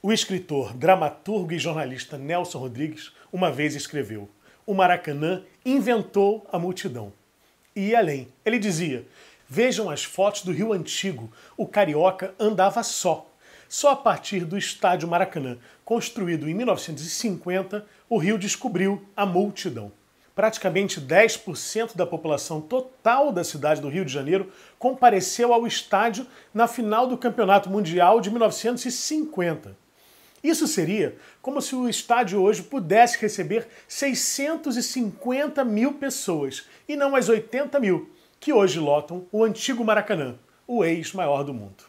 O escritor, dramaturgo e jornalista Nelson Rodrigues uma vez escreveu: O Maracanã inventou a multidão. E ia além, ele dizia: Vejam as fotos do Rio Antigo. O carioca andava só. Só a partir do Estádio Maracanã, construído em 1950, o Rio descobriu a multidão. Praticamente 10% da população total da cidade do Rio de Janeiro compareceu ao estádio na final do Campeonato Mundial de 1950. Isso seria como se o estádio hoje pudesse receber 650 mil pessoas e não as 80 mil que hoje lotam o antigo Maracanã, o ex-maior do mundo.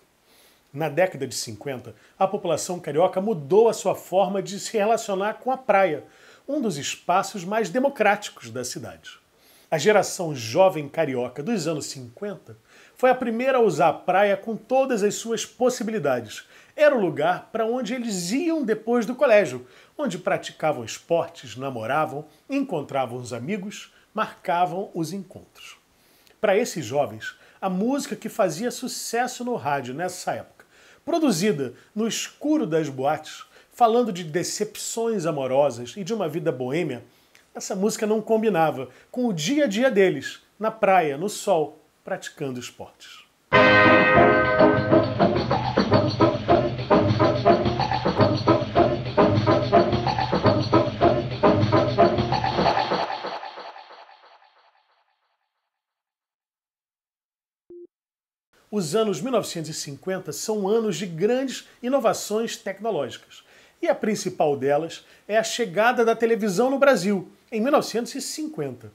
Na década de 50, a população carioca mudou a sua forma de se relacionar com a praia, um dos espaços mais democráticos da cidade. A geração jovem carioca dos anos 50 foi a primeira a usar a praia com todas as suas possibilidades era o lugar para onde eles iam depois do colégio, onde praticavam esportes, namoravam, encontravam os amigos, marcavam os encontros. Para esses jovens, a música que fazia sucesso no rádio nessa época, produzida no escuro das boates, falando de decepções amorosas e de uma vida boêmia, essa música não combinava com o dia a dia deles, na praia, no sol, praticando esportes. Os anos 1950 são anos de grandes inovações tecnológicas. E a principal delas é a chegada da televisão no Brasil, em 1950.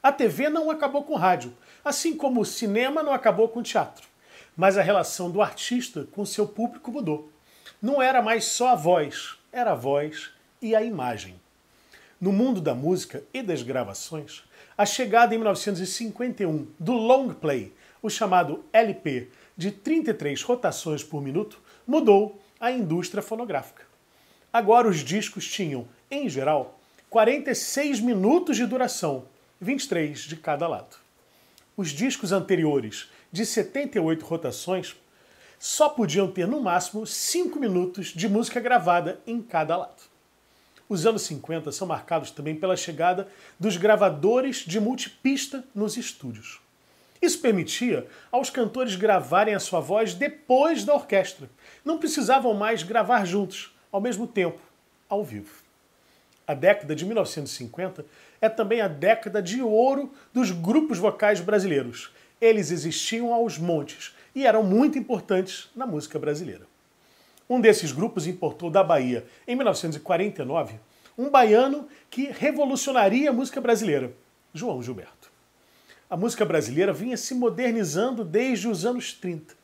A TV não acabou com o rádio, assim como o cinema não acabou com o teatro. Mas a relação do artista com seu público mudou. Não era mais só a voz, era a voz e a imagem. No mundo da música e das gravações, a chegada em 1951 do long play, o chamado LP, de 33 rotações por minuto, mudou a indústria fonográfica. Agora os discos tinham, em geral, 46 minutos de duração, 23 de cada lado. Os discos anteriores, de 78 rotações, só podiam ter no máximo 5 minutos de música gravada em cada lado. Os anos 50 são marcados também pela chegada dos gravadores de multipista nos estúdios. Isso permitia aos cantores gravarem a sua voz depois da orquestra. Não precisavam mais gravar juntos, ao mesmo tempo, ao vivo. A década de 1950 é também a década de ouro dos grupos vocais brasileiros. Eles existiam aos montes e eram muito importantes na música brasileira. Um desses grupos importou da Bahia, em 1949, um baiano que revolucionaria a música brasileira, João Gilberto a música brasileira vinha se modernizando desde os anos 30.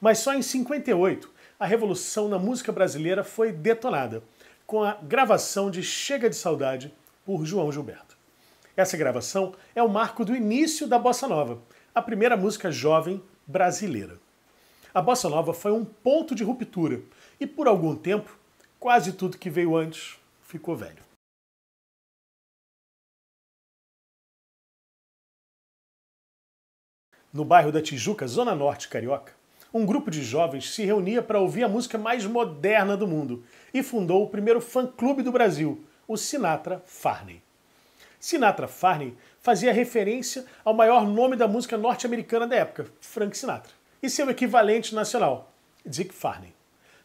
Mas só em 58 a revolução na música brasileira foi detonada com a gravação de Chega de Saudade por João Gilberto. Essa gravação é o marco do início da bossa nova, a primeira música jovem brasileira. A bossa nova foi um ponto de ruptura e por algum tempo quase tudo que veio antes ficou velho. no bairro da Tijuca, Zona Norte Carioca, um grupo de jovens se reunia para ouvir a música mais moderna do mundo e fundou o primeiro fã-clube do Brasil, o Sinatra Farney. Sinatra Farney fazia referência ao maior nome da música norte-americana da época, Frank Sinatra, e seu equivalente nacional, Dick Farney.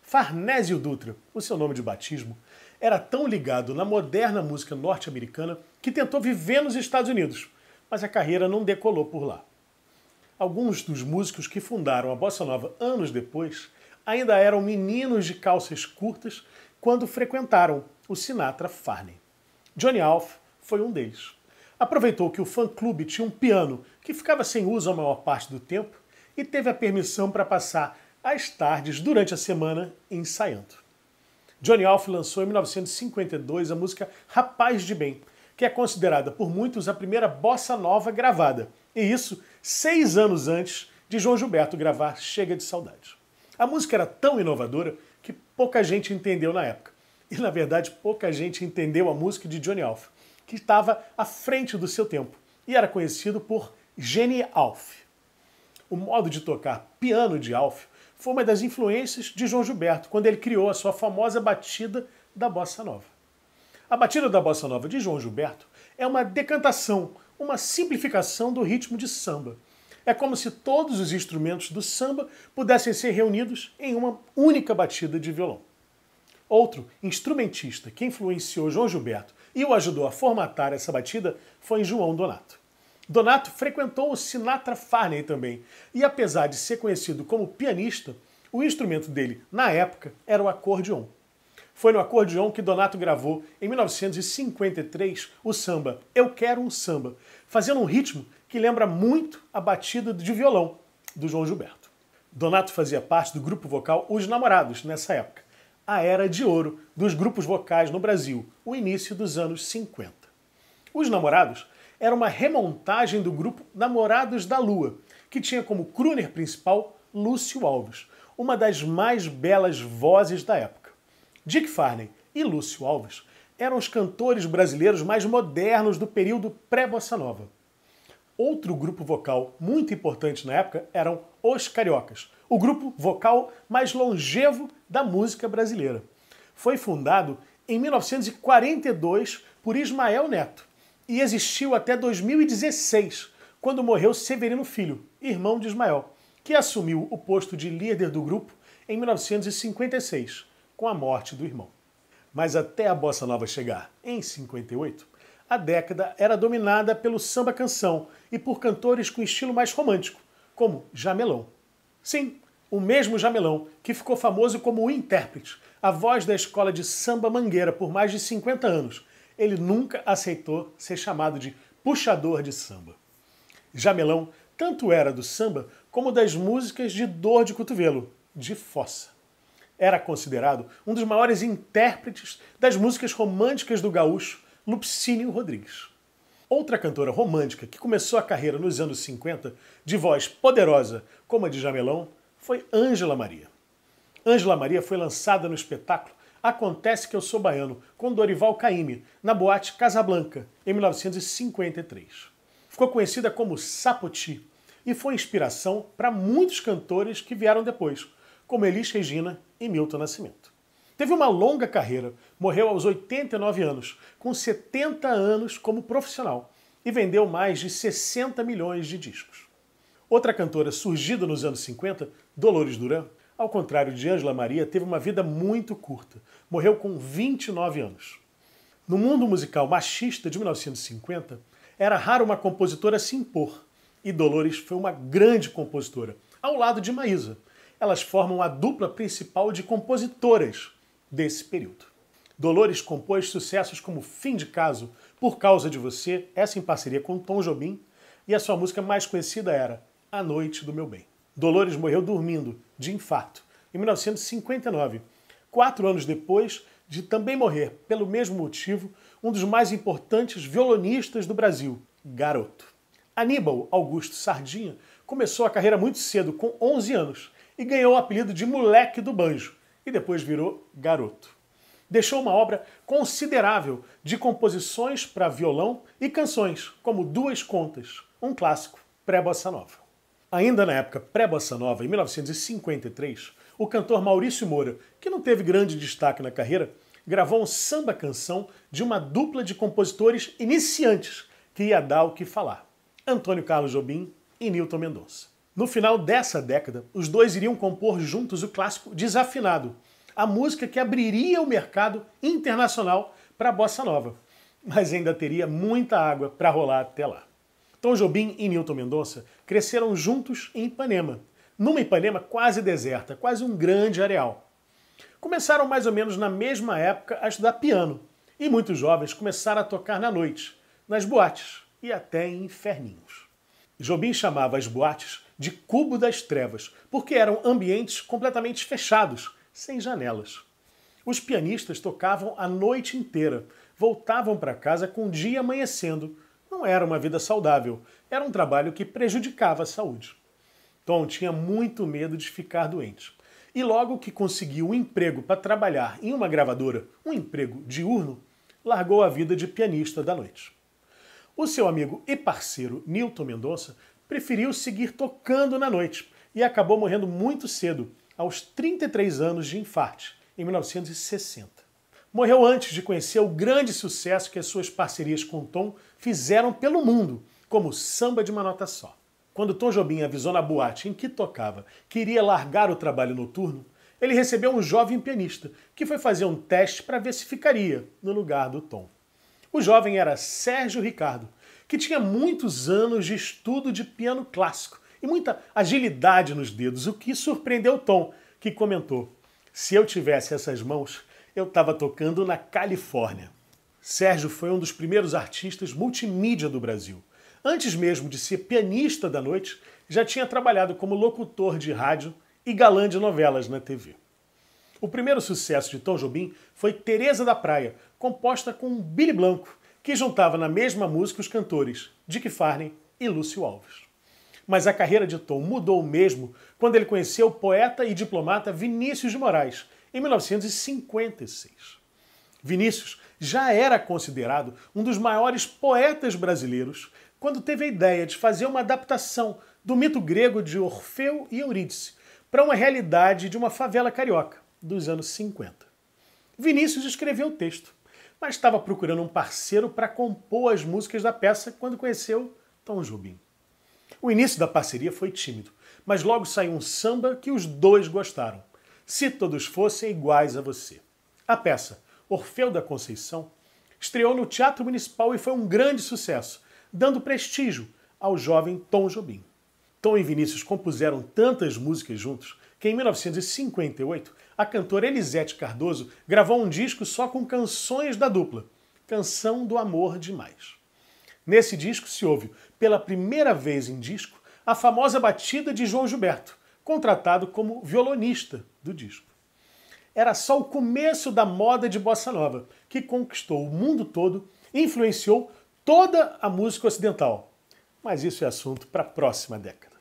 Farnésio Dutra, o seu nome de batismo, era tão ligado na moderna música norte-americana que tentou viver nos Estados Unidos, mas a carreira não decolou por lá. Alguns dos músicos que fundaram a bossa nova anos depois ainda eram meninos de calças curtas quando frequentaram o Sinatra Farney. Johnny Alf foi um deles. Aproveitou que o fã-clube tinha um piano que ficava sem uso a maior parte do tempo e teve a permissão para passar as tardes durante a semana ensaiando. Johnny Alf lançou em 1952 a música Rapaz de Bem, que é considerada por muitos a primeira bossa nova gravada, e isso seis anos antes de João Gilberto gravar Chega de Saudade. A música era tão inovadora que pouca gente entendeu na época. E na verdade, pouca gente entendeu a música de Johnny Alf, que estava à frente do seu tempo e era conhecido por Gene Alf. O modo de tocar piano de Alf foi uma das influências de João Gilberto quando ele criou a sua famosa batida da bossa nova. A batida da bossa nova de João Gilberto é uma decantação, uma simplificação do ritmo de samba. É como se todos os instrumentos do samba pudessem ser reunidos em uma única batida de violão. Outro instrumentista que influenciou João Gilberto e o ajudou a formatar essa batida foi João Donato. Donato frequentou o Sinatra Farney também, e apesar de ser conhecido como pianista, o instrumento dele, na época, era o acordeon. Foi no acordeão que Donato gravou, em 1953, o samba Eu Quero um Samba, fazendo um ritmo que lembra muito a batida de violão do João Gilberto. Donato fazia parte do grupo vocal Os Namorados nessa época, a era de ouro dos grupos vocais no Brasil, o início dos anos 50. Os Namorados era uma remontagem do grupo Namorados da Lua, que tinha como crooner principal Lúcio Alves, uma das mais belas vozes da época. Dick Farney e Lúcio Alves eram os cantores brasileiros mais modernos do período pré-bossa nova. Outro grupo vocal muito importante na época eram os Cariocas, o grupo vocal mais longevo da música brasileira. Foi fundado em 1942 por Ismael Neto e existiu até 2016, quando morreu Severino Filho, irmão de Ismael, que assumiu o posto de líder do grupo em 1956 com a morte do irmão. Mas até a bossa nova chegar em 58, a década era dominada pelo samba canção e por cantores com estilo mais romântico, como Jamelão. Sim, o mesmo Jamelão, que ficou famoso como o intérprete, a voz da escola de samba mangueira por mais de 50 anos. Ele nunca aceitou ser chamado de puxador de samba. Jamelão tanto era do samba como das músicas de dor de cotovelo, de fossa. Era considerado um dos maiores intérpretes das músicas românticas do gaúcho Lupicínio Rodrigues. Outra cantora romântica que começou a carreira nos anos 50, de voz poderosa como a de Jamelão, foi Ângela Maria. Ângela Maria foi lançada no espetáculo Acontece que eu sou baiano, com Dorival Caymmi, na boate Casablanca, em 1953. Ficou conhecida como Sapoti e foi inspiração para muitos cantores que vieram depois, como Elis Regina e Milton Nascimento. Teve uma longa carreira, morreu aos 89 anos, com 70 anos como profissional e vendeu mais de 60 milhões de discos. Outra cantora surgida nos anos 50, Dolores Duran, ao contrário de Angela Maria, teve uma vida muito curta. Morreu com 29 anos. No mundo musical machista de 1950, era raro uma compositora se impor, e Dolores foi uma grande compositora, ao lado de Maísa, elas formam a dupla principal de compositoras desse período. Dolores compôs sucessos como Fim de Caso, Por Causa de Você, essa em parceria com Tom Jobim, e a sua música mais conhecida era A Noite do Meu Bem. Dolores morreu dormindo, de infarto, em 1959, quatro anos depois de também morrer, pelo mesmo motivo, um dos mais importantes violonistas do Brasil, Garoto. Aníbal Augusto Sardinha começou a carreira muito cedo, com 11 anos, e ganhou o apelido de Moleque do Banjo e depois virou Garoto. Deixou uma obra considerável de composições para violão e canções, como Duas Contas, um clássico pré-bossa nova. Ainda na época pré-bossa nova, em 1953, o cantor Maurício Moura, que não teve grande destaque na carreira, gravou um samba-canção de uma dupla de compositores iniciantes que ia dar o que falar: Antônio Carlos Jobim e Newton Mendonça. No final dessa década, os dois iriam compor juntos o clássico Desafinado, a música que abriria o mercado internacional para a bossa nova. Mas ainda teria muita água para rolar até lá. Tom Jobim e Newton Mendonça cresceram juntos em Ipanema, numa Ipanema quase deserta, quase um grande areal. Começaram mais ou menos na mesma época a estudar piano, e muitos jovens começaram a tocar na noite, nas boates e até em inferninhos. Jobim chamava as boates de Cubo das Trevas, porque eram ambientes completamente fechados, sem janelas. Os pianistas tocavam a noite inteira, voltavam para casa com o dia amanhecendo. Não era uma vida saudável, era um trabalho que prejudicava a saúde. Tom tinha muito medo de ficar doente. E logo que conseguiu um emprego para trabalhar em uma gravadora, um emprego diurno, largou a vida de pianista da noite. O seu amigo e parceiro Newton Mendonça preferiu seguir tocando na noite e acabou morrendo muito cedo, aos 33 anos de infarte, em 1960. Morreu antes de conhecer o grande sucesso que as suas parcerias com Tom fizeram pelo mundo, como Samba de uma Nota Só. Quando Tom Jobim avisou na boate em que tocava que iria largar o trabalho noturno, ele recebeu um jovem pianista que foi fazer um teste para ver se ficaria no lugar do Tom. O jovem era Sérgio Ricardo, que tinha muitos anos de estudo de piano clássico e muita agilidade nos dedos, o que surpreendeu Tom, que comentou: Se eu tivesse essas mãos, eu estava tocando na Califórnia. Sérgio foi um dos primeiros artistas multimídia do Brasil. Antes mesmo de ser pianista da noite, já tinha trabalhado como locutor de rádio e galã de novelas na TV. O primeiro sucesso de Tom Jobim foi Teresa da Praia, composta com Billy Blanco, que juntava na mesma música os cantores Dick Farney e Lúcio Alves. Mas a carreira de Tom mudou mesmo quando ele conheceu o poeta e diplomata Vinícius de Moraes, em 1956. Vinícius já era considerado um dos maiores poetas brasileiros quando teve a ideia de fazer uma adaptação do mito grego de Orfeu e Eurídice para uma realidade de uma favela carioca dos anos 50. Vinícius escreveu o texto mas estava procurando um parceiro para compor as músicas da peça quando conheceu Tom Jobim. O início da parceria foi tímido, mas logo saiu um samba que os dois gostaram. Se todos fossem iguais a você. A peça Orfeu da Conceição estreou no Teatro Municipal e foi um grande sucesso, dando prestígio ao jovem Tom Jobim. Tom e Vinícius compuseram tantas músicas juntos que em 1958 a cantora Elisete Cardoso gravou um disco só com canções da dupla, Canção do Amor Demais. Nesse disco se ouve, pela primeira vez em disco, a famosa batida de João Gilberto, contratado como violonista do disco. Era só o começo da moda de bossa nova, que conquistou o mundo todo e influenciou toda a música ocidental. Mas isso é assunto para a próxima década.